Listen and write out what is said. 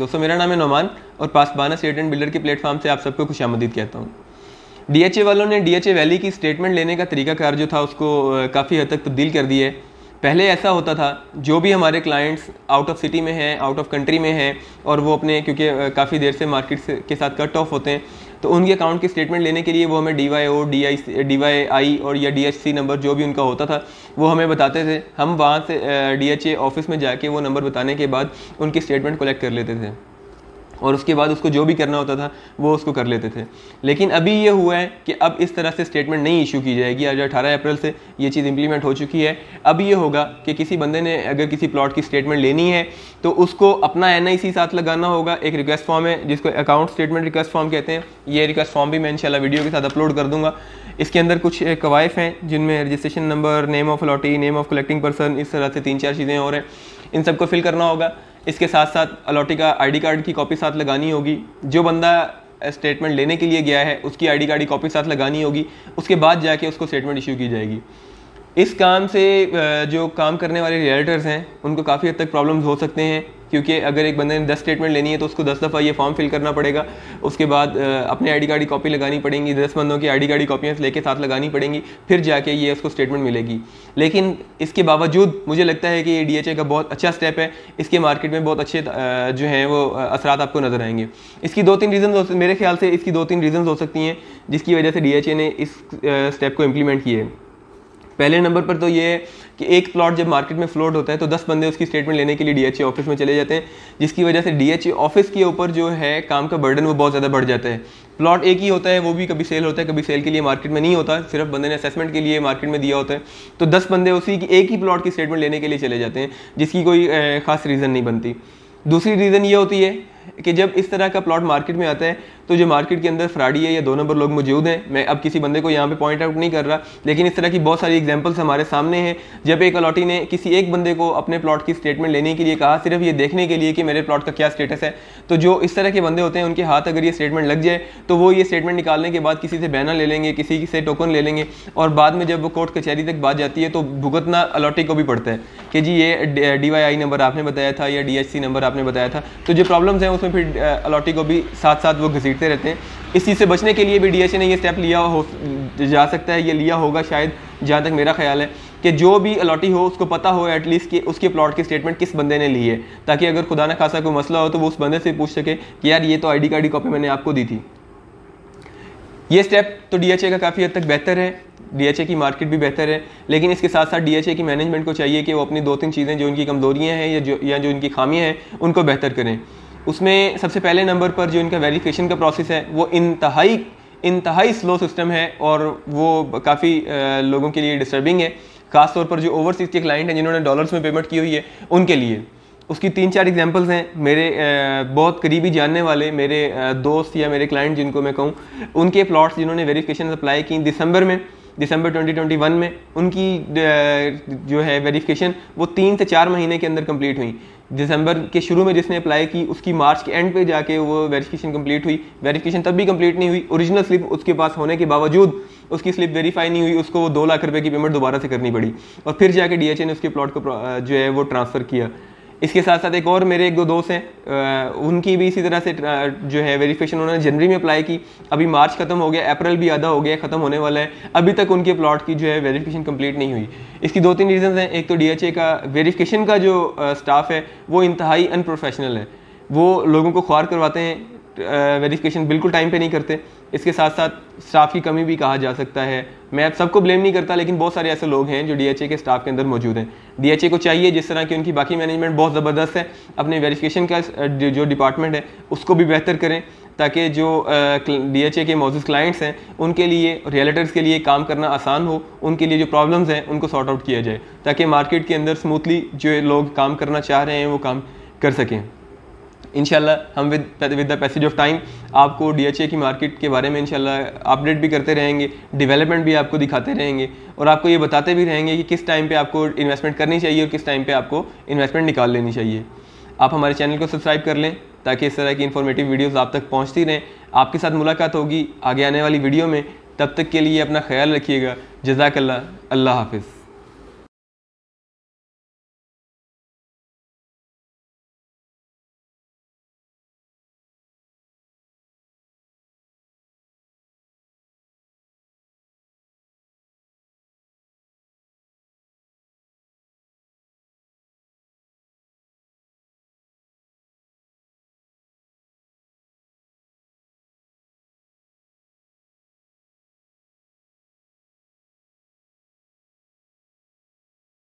दोस्तों मेरा नाम है नोमान और पासबाना स्टेट एंड बिल्डर के प्लेटफॉर्म से आप सबको खुश आमदीद कहता हूँ डीएचए वालों ने डीएचए वैली की स्टेटमेंट लेने का तरीकाकार जो था उसको काफ़ी हद तक तब्दील कर दिया है पहले ऐसा होता था जो भी हमारे क्लाइंट्स आउट ऑफ सिटी में हैं आउट ऑफ कंट्री में हैं और वो अपने क्योंकि काफ़ी देर से मार्केट के साथ कट ऑफ होते हैं तो उनके अकाउंट की स्टेटमेंट लेने के लिए वो हमें D Y O D I D Y I और या डी एच सी नंबर जो भी उनका होता था वो हमें बताते थे हम वहाँ से डी एच ए ऑफिस में जाके वो नंबर बताने के बाद उनकी स्टेटमेंट कलेक्ट कर लेते थे और उसके बाद उसको जो भी करना होता था वो उसको कर लेते थे लेकिन अभी ये हुआ है कि अब इस तरह से स्टेटमेंट नहीं इशू की जाएगी आज अठारह अप्रैल से ये चीज़ इंप्लीमेंट हो चुकी है अब ये होगा कि किसी बंदे ने अगर किसी प्लॉट की स्टेटमेंट लेनी है तो उसको अपना एन साथ लगाना होगा एक रिक्वेस्ट फॉर्म है जिसको अकाउंट स्टेटमेंट रिक्वेस्ट फॉर्म कहते हैं ये रिक्वेस्ट फॉर्म भी मैं इंशाल्लाह वीडियो के साथ अपलोड कर दूंगा इसके अंदर कुछ कवायफ हैं जिनमें registration number name of allottee name of collecting person इस तरह से तीन चार चीज़ें और हैं इन सबको फिल करना होगा इसके साथ साथ अलॉटी का आईडी कार्ड की कॉपी साथ लगानी होगी जो बंदा स्टेटमेंट लेने के लिए गया है उसकी आईडी कार्ड की कॉपी साथ लगानी होगी उसके बाद जाके उसको स्टेटमेंट इशू की जाएगी इस काम से जो काम करने वाले रियल्टर्स हैं उनको काफ़ी हद तक प्रॉब्लम्स हो सकते हैं क्योंकि अगर एक बंदे ने दस स्टेटमेंट लेनी है तो उसको दस दफ़ा ये फॉर्म फिल करना पड़ेगा उसके बाद अपने आई कार्ड की कॉपी लगानी पड़ेगी दस बंदों की आई कार्ड की कॉपियाँ लेके साथ लगानी पड़ेंगी फिर जाके ये उसको स्टेटमेंट मिलेगी लेकिन इसके बावजूद मुझे लगता है कि ये डी का बहुत अच्छा स्टेप है इसके मार्केट में बहुत अच्छे जो हैं वो असरा आपको नज़र आएंगे इसकी दो तीन रीज़न मेरे ख्याल से इसकी दो तीन रीज़न हो सकती हैं जिसकी वजह से डी ने इस स्टेप को इम्प्लीमेंट किए पहले नंबर पर तो ये है कि एक प्लॉट जब मार्केट में फ्लोट होता है तो 10 बंदे उसकी स्टेटमेंट लेने के लिए डीएचए ऑफिस में चले जाते हैं जिसकी वजह से डी ऑफिस के ऊपर जो है काम का बर्डन वो बहुत ज़्यादा बढ़ जाता है प्लॉट एक ही होता है वो भी कभी सेल होता है कभी सेल के लिए मार्केट में नहीं होता सिर्फ बंदे ने असेसमेंट के लिए मार्केट में दिया होता है तो दस बंदे उसी की एक ही प्लॉट की स्टेटमेंट लेने के लिए चले जाते हैं जिसकी कोई खास रीज़न नहीं बनती दूसरी रीज़न ये होती है कि जब इस तरह का प्लॉट मार्केट में आता है तो जो मार्केट के अंदर फ्राडी है या दो नंबर लोग मौजूद हैं मैं अब किसी बंदे को यहाँ पे पॉइंट आउट नहीं कर रहा लेकिन इस तरह की बहुत सारी एग्जाम्पल्स हमारे सामने हैं जब एक अलॉटी ने किसी एक बंदे को अपने प्लॉट की स्टेटमेंट लेने के लिए कहा सिर्फ ये देखने के लिए कि मेरे प्लॉट का क्या स्टेटस है तो जो इस तरह के बंदे होते हैं उनके हाथ अगर ये स्टेटमेंट लग जाए तो वो ये स्टेटमेंट निकालने के बाद किसी से बैनर ले लेंगे किसी से टोकन ले लेंगे और बाद में जब वो कोर्ट कचहरी तक बात जाती है तो भुगतना अलॉटी को भी पड़ता है कि जी ये डी वाई आई नंबर आपने बताया था या डी एच सी नंबर आपने बताया था तो जो प्रॉब्लम्स हैं उसमें फिर अलॉटी को भी साथ साथ वो घसी देखते रहते हैं इस चीज़ से बचने के लिए भी डी ने ये स्टेप लिया हो जा सकता है ये लिया होगा शायद जहाँ तक मेरा ख्याल है कि जो भी अलॉटी हो उसको पता हो एटलीस्ट कि उसके प्लॉट की स्टेटमेंट किस बंदे ने ली है ताकि अगर खुदा ना खासा कोई मसला हो तो वो उस बंदे से पूछ सके कि यार ये तो आईडी कार्ड की कॉपी मैंने आपको दी थी ये स्टेप तो डीएचए का काफ़ी हद तक बेहतर है डीएचए की मार्केट भी बेहतर है लेकिन इसके साथ साथ डीएचए की मैनेजमेंट को चाहिए कि वो अपनी दो तीन चीज़ें जो उनकी कमजोरियाँ हैं या जो या जो उनकी खामियाँ हैं उनको बेहतर करें उसमें सबसे पहले नंबर पर जो इनका वेरिफिकेशन का प्रोसेस है वो इंतहाई इंतहाई स्लो सिस्टम है और वो काफ़ी लोगों के लिए डिस्टर्बिंग है खासतौर पर जो ओवरसीज़ के क्लाइंट हैं जिन्होंने डॉलर्स में पेमेंट की हुई है उनके लिए उसकी तीन चार एग्जांपल्स हैं मेरे बहुत करीबी जानने वाले मेरे दोस्त या मेरे क्लाइंट जिनको मैं कहूँ उनके प्लॉट्स जिन्होंने वेरिफिकेशन अप्लाई की दिसंबर में दिसंबर 2021 में उनकी जो है वेरिफिकेशन वो तीन से चार महीने के अंदर कंप्लीट हुई दिसंबर के शुरू में जिसने अप्लाई की उसकी मार्च के एंड पे जाके वो वेरिफिकेशन कंप्लीट हुई वेरिफिकेशन तब भी कंप्लीट नहीं हुई ओरिजिनल स्लिप उसके पास होने के बावजूद उसकी स्लिप वेरीफाई नहीं हुई उसको वो दो लाख रुपए की पेमेंट दोबारा से करनी पड़ी और फिर जाके डी ने उसके प्लॉट को जो है वो ट्रांसफ़र किया इसके साथ साथ एक और मेरे एक दो दोस्त हैं उनकी भी इसी तरह से जो है वेरिफिकेशन उन्होंने जनवरी में अप्लाई की अभी मार्च खत्म हो गया अप्रैल भी आधा हो गया खत्म होने वाला है अभी तक उनके प्लॉट की जो है वेरिफिकेशन कंप्लीट नहीं हुई इसकी दो तीन रीजंस हैं एक तो डीएचए का वेरिफिकेशन का जो स्टाफ है वो इंतहाई अनप्रोफेशनल है वो लोगों को ख्वार करवाते हैं वेरिफिकेशन बिल्कुल टाइम पे नहीं करते इसके साथ साथ स्टाफ की कमी भी कहा जा सकता है मैं अब सबको ब्लेम नहीं करता लेकिन बहुत सारे ऐसे लोग हैं जो डीएचए के स्टाफ के अंदर मौजूद हैं डीएचए को चाहिए जिस तरह की उनकी बाकी मैनेजमेंट बहुत ज़बरदस्त है अपने वेरिफिकेशन का जो डिपार्टमेंट है उसको भी बेहतर करें ताकि जो डी एच ए के मौजूद क्लाइंट्स हैं उनके लिए रियलेटर्स के लिए काम करना आसान हो उनके लिए जो प्रॉब्लम्स हैं उनको सॉर्ट आउट किया जाए ताकि मार्केट के अंदर स्मूथली जो लोग काम करना चाह रहे हैं वो काम कर सकें इन हम with with the passage of time आपको डी की मार्केट के बारे में इनशाला अपडेट भी करते रहेंगे डेवलपमेंट भी आपको दिखाते रहेंगे और आपको ये बताते भी रहेंगे कि किस टाइम पर आपको इन्वेस्टमेंट करनी चाहिए और किस टाइम पर आपको इन्वेस्टमेंट निकाल लेनी चाहिए आप हमारे चैनल को सब्सक्राइब कर लें ताकि इस तरह की इन्फॉर्मेटिव वीडियोज़ आप तक पहुँचती रहें आपके साथ मुलाकात होगी आगे आने वाली वीडियो में तब तक के लिए अपना ख्याल रखिएगा जजाकल्ला अल्लाह हाफिज़